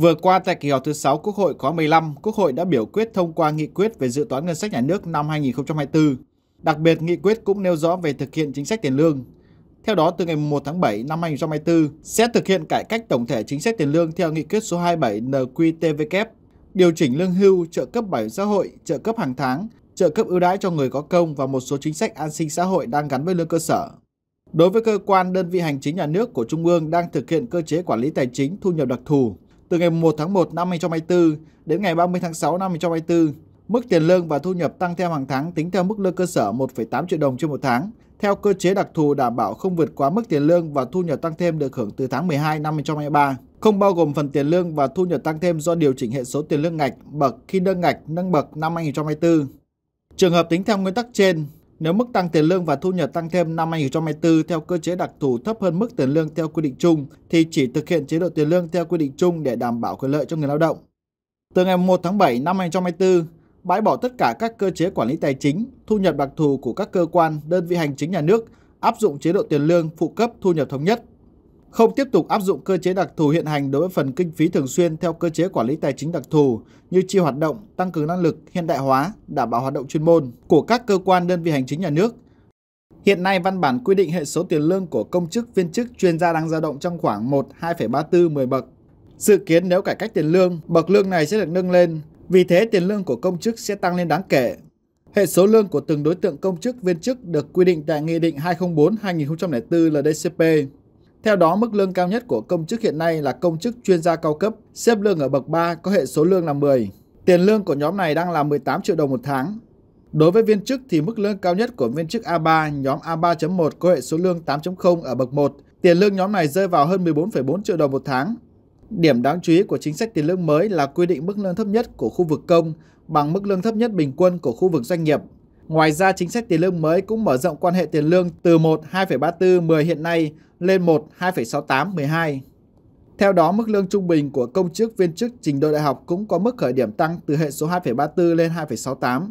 Vừa qua tại kỳ họp thứ 6 Quốc hội khóa 15, Quốc hội đã biểu quyết thông qua nghị quyết về dự toán ngân sách nhà nước năm 2024. Đặc biệt, nghị quyết cũng nêu rõ về thực hiện chính sách tiền lương. Theo đó, từ ngày 1 tháng 7 năm 2024 sẽ thực hiện cải cách tổng thể chính sách tiền lương theo nghị quyết số 27 NQTVK, điều chỉnh lương hưu, trợ cấp bảo hiểm xã hội, trợ cấp hàng tháng, trợ cấp ưu đãi cho người có công và một số chính sách an sinh xã hội đang gắn với lương cơ sở. Đối với cơ quan đơn vị hành chính nhà nước của Trung ương đang thực hiện cơ chế quản lý tài chính thu nhập đặc thù, từ ngày 1 tháng 1 năm 2024 đến ngày 30 tháng 6 năm 2024. Mức tiền lương và thu nhập tăng theo hàng tháng tính theo mức lương cơ sở 1,8 triệu đồng trên một tháng, theo cơ chế đặc thù đảm bảo không vượt quá mức tiền lương và thu nhập tăng thêm được hưởng từ tháng 12 năm 2023, không bao gồm phần tiền lương và thu nhập tăng thêm do điều chỉnh hệ số tiền lương ngạch bậc khi nâng ngạch nâng bậc năm 2024. Trường hợp tính theo nguyên tắc trên, nếu mức tăng tiền lương và thu nhập tăng thêm năm 2024 theo cơ chế đặc thù thấp hơn mức tiền lương theo quy định chung thì chỉ thực hiện chế độ tiền lương theo quy định chung để đảm bảo quyền lợi cho người lao động. Từ ngày 1 tháng 7 năm 2024, bãi bỏ tất cả các cơ chế quản lý tài chính, thu nhập đặc thù của các cơ quan, đơn vị hành chính nhà nước áp dụng chế độ tiền lương phụ cấp thu nhập thống nhất không tiếp tục áp dụng cơ chế đặc thù hiện hành đối với phần kinh phí thường xuyên theo cơ chế quản lý tài chính đặc thù như chi hoạt động, tăng cường năng lực, hiện đại hóa, đảm bảo hoạt động chuyên môn của các cơ quan đơn vị hành chính nhà nước. Hiện nay văn bản quy định hệ số tiền lương của công chức, viên chức, chuyên gia đang dao động trong khoảng 1 2,34 10 bậc. Dự kiến nếu cải cách tiền lương, bậc lương này sẽ được nâng lên, vì thế tiền lương của công chức sẽ tăng lên đáng kể. Hệ số lương của từng đối tượng công chức, viên chức được quy định tại Nghị định 204-2004 LDCP theo đó, mức lương cao nhất của công chức hiện nay là công chức chuyên gia cao cấp, xếp lương ở bậc 3 có hệ số lương là 10. Tiền lương của nhóm này đang là 18 triệu đồng một tháng. Đối với viên chức thì mức lương cao nhất của viên chức A3 nhóm A3.1 có hệ số lương 8.0 ở bậc 1. Tiền lương nhóm này rơi vào hơn 14,4 triệu đồng một tháng. Điểm đáng chú ý của chính sách tiền lương mới là quy định mức lương thấp nhất của khu vực công bằng mức lương thấp nhất bình quân của khu vực doanh nghiệp Ngoài ra, chính sách tiền lương mới cũng mở rộng quan hệ tiền lương từ 1 2,34 10 hiện nay lên 1 2,68 12. Theo đó, mức lương trung bình của công chức viên chức trình độ đại học cũng có mức khởi điểm tăng từ hệ số 2,34 lên 2,68.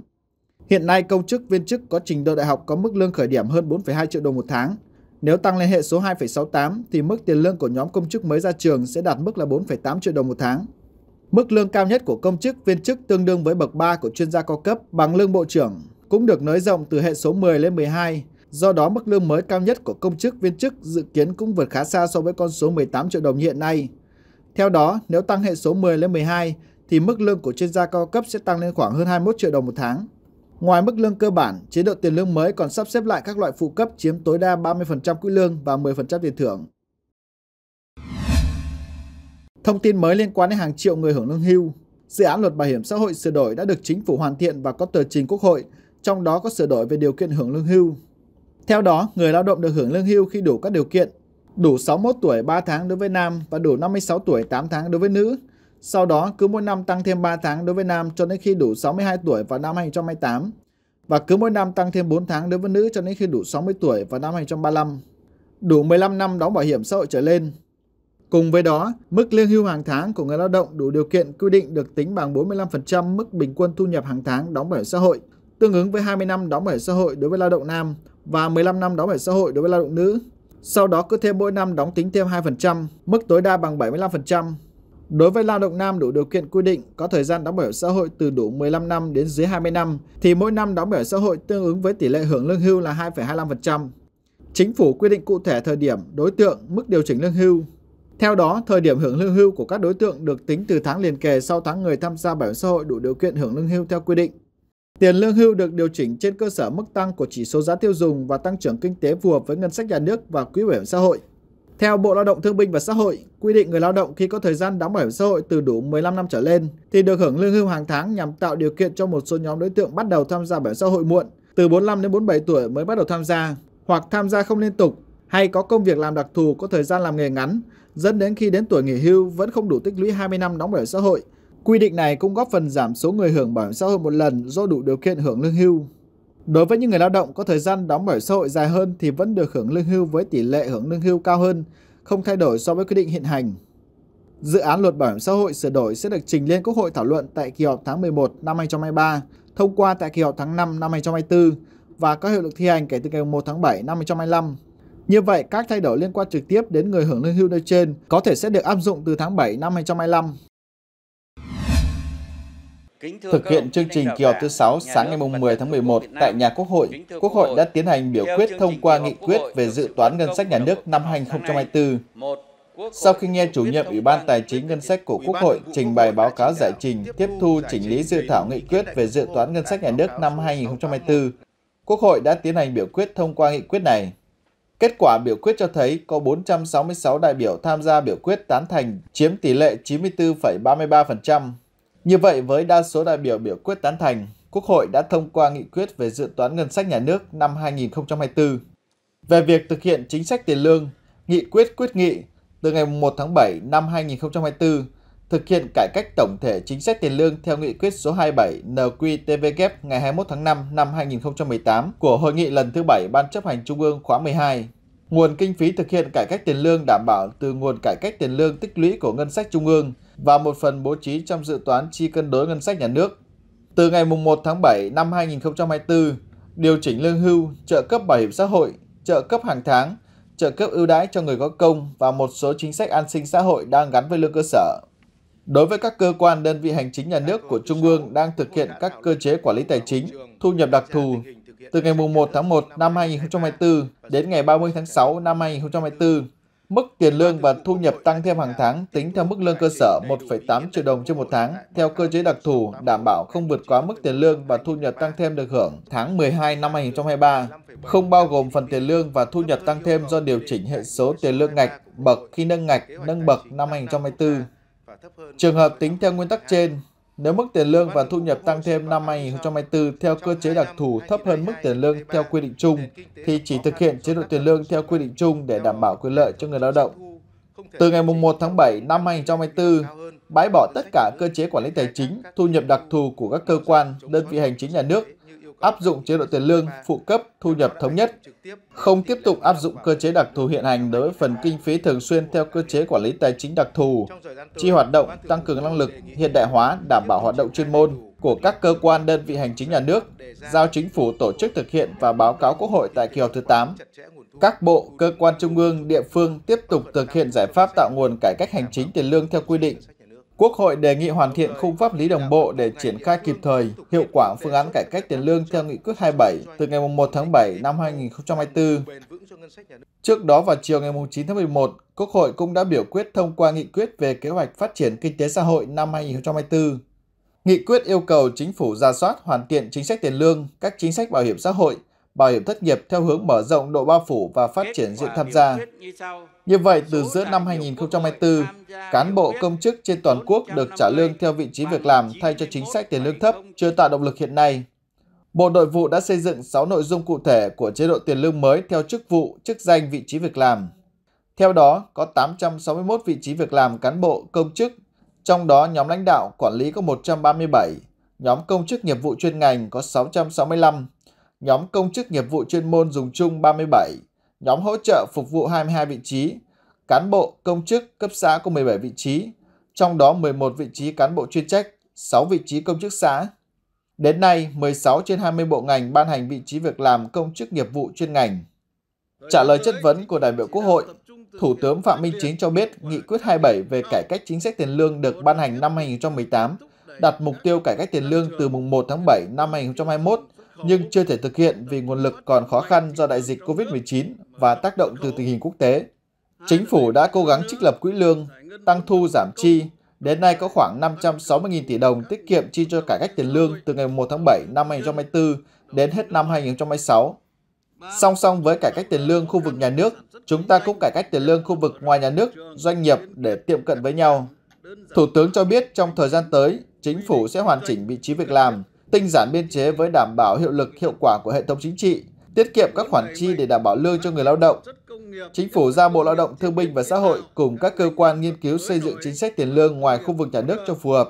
Hiện nay, công chức viên chức có trình độ đại học có mức lương khởi điểm hơn 4,2 triệu đồng một tháng. Nếu tăng lên hệ số 2,68 thì mức tiền lương của nhóm công chức mới ra trường sẽ đạt mức là 4,8 triệu đồng một tháng. Mức lương cao nhất của công chức viên chức tương đương với bậc 3 của chuyên gia cao cấp bằng lương bộ trưởng cũng được nới rộng từ hệ số 10 lên 12, do đó mức lương mới cao nhất của công chức viên chức dự kiến cũng vượt khá xa so với con số 18 triệu đồng hiện nay. Theo đó, nếu tăng hệ số 10 lên 12 thì mức lương của chuyên gia cao cấp sẽ tăng lên khoảng hơn 21 triệu đồng một tháng. Ngoài mức lương cơ bản, chế độ tiền lương mới còn sắp xếp lại các loại phụ cấp chiếm tối đa 30% quỹ lương và 10% tiền thưởng. Thông tin mới liên quan đến hàng triệu người hưởng lương hưu, dự án luật bảo hiểm xã hội sửa đổi đã được chính phủ hoàn thiện và có tờ trình Quốc hội trong đó có sửa đổi về điều kiện hưởng lương hưu. Theo đó, người lao động được hưởng lương hưu khi đủ các điều kiện, đủ 61 tuổi 3 tháng đối với nam và đủ 56 tuổi 8 tháng đối với nữ. Sau đó, cứ mỗi năm tăng thêm 3 tháng đối với nam cho đến khi đủ 62 tuổi vào năm 2028 và cứ mỗi năm tăng thêm 4 tháng đối với nữ cho đến khi đủ 60 tuổi vào năm 2035, đủ 15 năm đóng bảo hiểm xã hội trở lên. Cùng với đó, mức lương hưu hàng tháng của người lao động đủ điều kiện quy định được tính bằng 45% mức bình quân thu nhập hàng tháng đóng bảo hiểm xã hội tương ứng với 20 năm đóng bảo hiểm xã hội đối với lao động nam và 15 năm đóng bảo hiểm xã hội đối với lao động nữ. Sau đó cứ thêm mỗi năm đóng tính thêm 2%, mức tối đa bằng 75%. Đối với lao động nam đủ điều kiện quy định có thời gian đóng bảo hiểm xã hội từ đủ 15 năm đến dưới 20 năm thì mỗi năm đóng bảo hiểm xã hội tương ứng với tỷ lệ hưởng lương hưu là 2,25%. Chính phủ quy định cụ thể thời điểm, đối tượng, mức điều chỉnh lương hưu. Theo đó, thời điểm hưởng lương hưu của các đối tượng được tính từ tháng liền kề sau tháng người tham gia bảo hiểm xã hội đủ điều kiện hưởng lương hưu theo quy định. Tiền lương hưu được điều chỉnh trên cơ sở mức tăng của chỉ số giá tiêu dùng và tăng trưởng kinh tế phù hợp với ngân sách nhà nước và quỹ bảo hiểm xã hội. Theo Bộ Lao động Thương binh và Xã hội, quy định người lao động khi có thời gian đóng bảo hiểm xã hội từ đủ 15 năm trở lên thì được hưởng lương hưu hàng tháng nhằm tạo điều kiện cho một số nhóm đối tượng bắt đầu tham gia bảo hiểm xã hội muộn, từ 45 đến 47 tuổi mới bắt đầu tham gia, hoặc tham gia không liên tục, hay có công việc làm đặc thù có thời gian làm nghề ngắn, dẫn đến khi đến tuổi nghỉ hưu vẫn không đủ tích lũy 20 năm đóng bảo hiểm xã hội Quy định này cũng góp phần giảm số người hưởng bảo hiểm xã hội một lần do đủ điều kiện hưởng lương hưu. Đối với những người lao động có thời gian đóng bảo hiểm xã hội dài hơn thì vẫn được hưởng lương hưu với tỷ lệ hưởng lương hưu cao hơn, không thay đổi so với quy định hiện hành. Dự án luật bảo hiểm xã hội sửa đổi sẽ được trình lên Quốc hội thảo luận tại kỳ họp tháng 11 năm 2023, thông qua tại kỳ họp tháng 5 năm 2024 và có hiệu lực thi hành kể từ ngày 1 tháng 7 năm 2025. Như vậy, các thay đổi liên quan trực tiếp đến người hưởng lương hưu nêu trên có thể sẽ được áp dụng từ tháng 7 năm 2025. Thực hiện chương trình kỳ họp thứ 6 sáng ngày 10 tháng 11 tại nhà Quốc hội, Quốc hội đã tiến hành biểu quyết thông qua nghị quyết về dự toán ngân sách nhà nước năm 2024. Sau khi nghe chủ nhiệm Ủy ban Tài chính Ngân sách của Quốc hội trình bày báo cáo giải trình tiếp thu chỉnh lý dự thảo nghị quyết về dự toán ngân sách nhà nước năm 2024, Quốc hội đã tiến hành biểu quyết thông qua nghị quyết này. Kết quả biểu quyết cho thấy có 466 đại biểu tham gia biểu quyết tán thành, chiếm tỷ lệ 94,33%. Như vậy, với đa số đại biểu biểu quyết tán thành, Quốc hội đã thông qua nghị quyết về dự toán ngân sách nhà nước năm 2024. Về việc thực hiện chính sách tiền lương, nghị quyết quyết nghị từ ngày 1 tháng 7 năm 2024 thực hiện cải cách tổng thể chính sách tiền lương theo nghị quyết số 27 NQTVK e ngày 21 tháng 5 năm 2018 của Hội nghị lần thứ 7 Ban chấp hành Trung ương khóa 12. Nguồn kinh phí thực hiện cải cách tiền lương đảm bảo từ nguồn cải cách tiền lương tích lũy của ngân sách Trung ương – và một phần bố trí trong dự toán chi cân đối ngân sách nhà nước. Từ ngày 1 tháng 7 năm 2024, điều chỉnh lương hưu, trợ cấp bảo hiểm xã hội, trợ cấp hàng tháng, trợ cấp ưu đãi cho người có công và một số chính sách an sinh xã hội đang gắn với lương cơ sở. Đối với các cơ quan đơn vị hành chính nhà nước của Trung ương đang thực hiện các cơ chế quản lý tài chính, thu nhập đặc thù từ ngày 1 tháng 1 năm 2024 đến ngày 30 tháng 6 năm 2024, Mức tiền lương và thu nhập tăng thêm hàng tháng tính theo mức lương cơ sở 1,8 triệu đồng trên một tháng, theo cơ chế đặc thù, đảm bảo không vượt quá mức tiền lương và thu nhập tăng thêm được hưởng tháng 12 năm 2023, không bao gồm phần tiền lương và thu nhập tăng thêm do điều chỉnh hệ số tiền lương ngạch, bậc khi nâng ngạch, nâng bậc năm 2024. Trường hợp tính theo nguyên tắc trên, nếu mức tiền lương và thu nhập tăng thêm năm 2024 theo cơ chế đặc thù thấp hơn mức tiền lương theo quy định chung, thì chỉ thực hiện chế độ tiền lương theo quy định chung để đảm bảo quyền lợi cho người lao động. Từ ngày 1 tháng 7 năm 2024, bãi bỏ tất cả cơ chế quản lý tài chính, thu nhập đặc thù của các cơ quan, đơn vị hành chính nhà nước áp dụng chế độ tiền lương phụ cấp thu nhập thống nhất, không tiếp tục áp dụng cơ chế đặc thù hiện hành đối với phần kinh phí thường xuyên theo cơ chế quản lý tài chính đặc thù, chi hoạt động, tăng cường năng lực, hiện đại hóa, đảm bảo hoạt động chuyên môn của các cơ quan đơn vị hành chính nhà nước, giao chính phủ tổ chức thực hiện và báo cáo Quốc hội tại kỳ họp thứ 8. Các bộ, cơ quan trung ương, địa phương tiếp tục thực hiện giải pháp tạo nguồn cải cách hành chính tiền lương theo quy định, Quốc hội đề nghị hoàn thiện khung pháp lý đồng bộ để triển khai kịp thời, hiệu quả phương án cải cách tiền lương theo nghị quyết 27 từ ngày 1 tháng 7 năm 2024. Trước đó vào chiều ngày 9 tháng 11, Quốc hội cũng đã biểu quyết thông qua nghị quyết về kế hoạch phát triển kinh tế xã hội năm 2024. Nghị quyết yêu cầu chính phủ ra soát hoàn thiện chính sách tiền lương, các chính sách bảo hiểm xã hội, bảo hiểm thất nghiệp theo hướng mở rộng độ bao phủ và phát triển diện tham gia. Như vậy, từ giữa năm 2024, cán bộ công chức trên toàn quốc được trả lương theo vị trí việc làm thay cho chính sách tiền lương thấp chưa tạo động lực hiện nay. Bộ Nội vụ đã xây dựng 6 nội dung cụ thể của chế độ tiền lương mới theo chức vụ, chức danh, vị trí việc làm. Theo đó, có 861 vị trí việc làm cán bộ, công chức, trong đó nhóm lãnh đạo, quản lý có 137, nhóm công chức nghiệp vụ chuyên ngành có 665, nhóm công chức nghiệp vụ chuyên môn dùng chung 37, nhóm hỗ trợ phục vụ 22 vị trí, cán bộ công chức cấp xã có 17 vị trí, trong đó 11 vị trí cán bộ chuyên trách, 6 vị trí công chức xã. Đến nay, 16 trên 20 bộ ngành ban hành vị trí việc làm công chức nghiệp vụ chuyên ngành. Trả lời chất vấn của đại biểu Quốc hội, Thủ tướng Phạm Minh Chính cho biết Nghị quyết 27 về cải cách chính sách tiền lương được ban hành năm 2018 đặt mục tiêu cải cách tiền lương từ mùng 1 tháng 7 năm 2021 nhưng chưa thể thực hiện vì nguồn lực còn khó khăn do đại dịch COVID-19 và tác động từ tình hình quốc tế. Chính phủ đã cố gắng trích lập quỹ lương, tăng thu giảm chi. Đến nay có khoảng 560.000 tỷ đồng tiết kiệm chi cho cải cách tiền lương từ ngày 1 tháng 7 năm 2024 đến hết năm 2026. Song song với cải cách tiền lương khu vực nhà nước, chúng ta cũng cải cách tiền lương khu vực ngoài nhà nước, doanh nghiệp để tiệm cận với nhau. Thủ tướng cho biết trong thời gian tới, chính phủ sẽ hoàn chỉnh vị trí việc làm, tinh giản biên chế với đảm bảo hiệu lực hiệu quả của hệ thống chính trị, tiết kiệm các khoản chi để đảm bảo lương cho người lao động. Chính phủ giao Bộ Lao động Thương binh và Xã hội cùng các cơ quan nghiên cứu xây dựng chính sách tiền lương ngoài khu vực nhà nước cho phù hợp,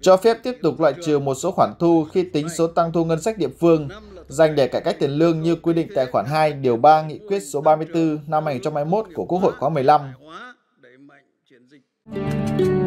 cho phép tiếp tục loại trừ một số khoản thu khi tính số tăng thu ngân sách địa phương dành để cải cách tiền lương như quy định tại khoản 2 điều 3 nghị quyết số 34 năm 2021 của Quốc hội khóa 15.